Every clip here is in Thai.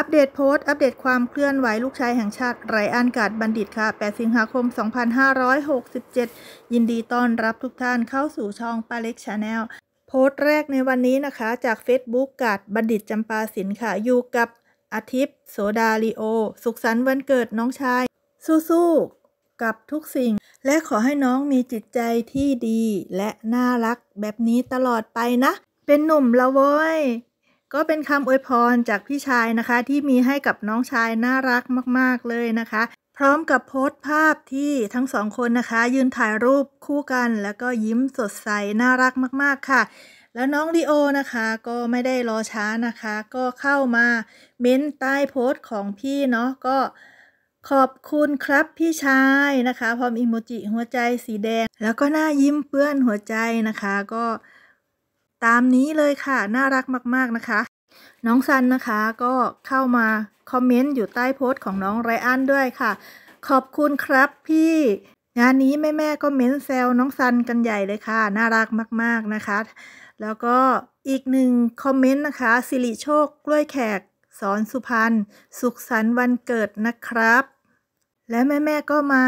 อัปเดตโพสต์อัปเดตความเคลื่อนไหวลูกชายแห่งชาติไรอันกาดบัณฑิตค่ะ 8 สิงหาคม 2567 ยินดีต้อนรับทุกท่านเข้าสู่ช่องปาเล็กชาแนลโพสต์แรกในวันนี้นะคะ จาก Facebook กาดบัณฑิตจำปาสินค่ะอยู่กับอาทิตย์โสดาลีโอ สุขสันต์วันเกิดน้องชายสู้ๆกับทุกสิ่ง และขอให้น้องมีจิตใจที่ดีและน่ารักแบบนี้ตลอดไปนะ เป็นหนุ่มละเว้ยก็เป็นคำอวยพรจากพี่ชายนะคะ ที่มีให้กับน้องชายน่ารักมาก ๆ เลยนะคะ พร้อมกับโพสต์ภาพที่ทั้งสองคนนะคะ ยืนถ่ายรูปคู่กัน แล้วก็ยิ้มสดใสน่ารักมาก ๆค่ะ แล้วน้องลีโอนะคะ ก็ไม่ได้รอช้านะคะ ก็เข้ามาเม้นใต้โพสต์ของพี่เนาะก็ขอบคุณครับพี่ชายนะคะ พร้อมอิโมจิหัวใจสีแดง แล้วก็หน้ายิ้มเปื้อนหัวใจนะคะ ก็ตามนี้เลยค่ะน่ารักมากๆนะคะ น้องซันนะคะก็เข้ามาคอมเมนต์อยู่ใต้โพสต์ของน้องไรอันด้วยค่ะ ขอบคุณครับพี่งานนี้แม่แม่ก็เม้นแซวน้องซันกันใหญ่เลยค่ะน่ารักมากๆนะคะ แล้วก็อีกหนึ่งคอมเมนต์นะคะสิริโชคกล้วยแขกสอนสุพรรณสุขสันต์วันเกิดนะครับ และแม่แม่ก็มา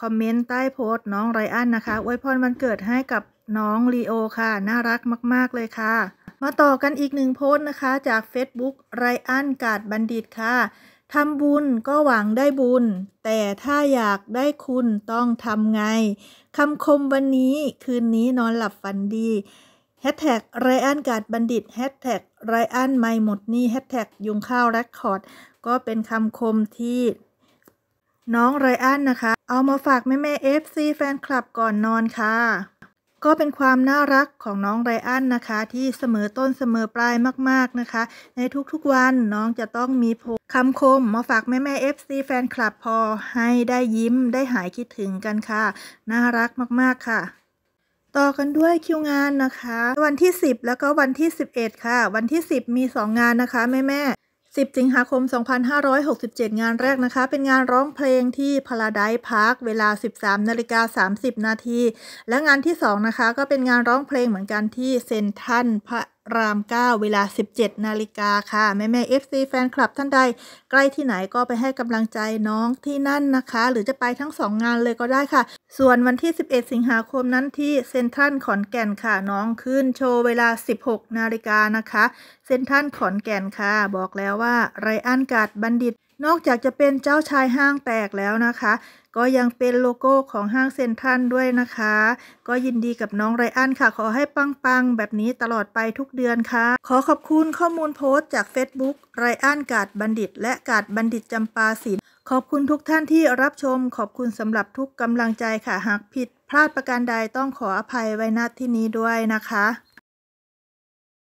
คอมเมนต์ใต้โพสต์น้องไรอันนะคะอวยพรวันเกิดให้กับน้องลีโอ ค่ะ น่ารักมาก ๆ เลยค่ะ มาต่อกันอีกหนึ่งโพสต์นะคะ จาก Facebook ไรอันกาดบัณฑิตค่ะทำบุญก็หวังได้บุญ แต่ถ้าอยากได้คุณต้องทำไงคำคมวันนี้คืนนี้นอนหลับฝันดีแฮชแท็กไรอันกาดบัณฑิตแฮชแท็กไรอันไม่หมดนี่แฮชแท็กยุงข้าวแรคคอร์ดก็เป็นคำคมที่ น้องไรอันนะคะ เอามาฝากแม่แม่เอฟซีแฟนคลับก่อนนอนค่ะก็เป็นความน่ารักของน้องไรอันนะคะ ที่เสมอต้นเสมอปลายมากๆนะคะ ในทุกๆวันน้องจะต้องมีโพคำคมมาฝากแม่แม่ FC แฟนคลับพอให้ได้ยิ้มได้หายคิดถึงกันค่ะ น่ารักมากๆค่ะ ต่อกันด้วยคิวงานนะคะ วันที่ 10 แล้วก็วันที่ 11 ค่ะ วันที่ 10 มี 2 งานนะคะแม่แม่10สิงหาคม 2567 งานแรกนะคะ เป็นงานร้องเพลงที่าราไดซ์พาร์คเวลา 13นาฬิกา30นาทีและงานที่ 2 นะคะก็เป็นงานร้องเพลงเหมือนกันที่เซนทันพระรามเก้าเวลา 17 นาฬิกาค่ะ แม่แม่ FC แฟนคลับท่านใด ใกล้ที่ไหนก็ไปให้กำลังใจน้องที่นั่นนะคะ หรือจะไปทั้งสองงานเลยก็ได้ค่ะ ส่วนวันที่ 11 สิงหาคมนั้นที่เซ็นทรัลขอนแก่นค่ะ น้องขึ้นโชว์เวลา 16 นาฬิกานะคะ เซ็นทรัลขอนแก่นค่ะ บอกแล้วว่า ไรอันกาดบัณฑิตนอกจากจะเป็นเจ้าชายห้างแตกแล้วนะคะ ก็ยังเป็นโลโก้ของห้างเซ็นทรัลด้วยนะคะ ก็ยินดีกับน้องไรอันค่ะ ขอให้ปังๆ แบบนี้ตลอดไปทุกเดือนค่ะ ขอขอบคุณข้อมูลโพสต์จาก Facebook ไรอันกาดบัณฑิตและกาดบัณฑิตจำปาศิลขอบคุณทุกท่านที่รับชม ขอบคุณสำหรับทุกกำลังใจค่ะหากผิด พลาดประการใดต้องขออภัยไว้ณที่นี้ด้วยนะคะ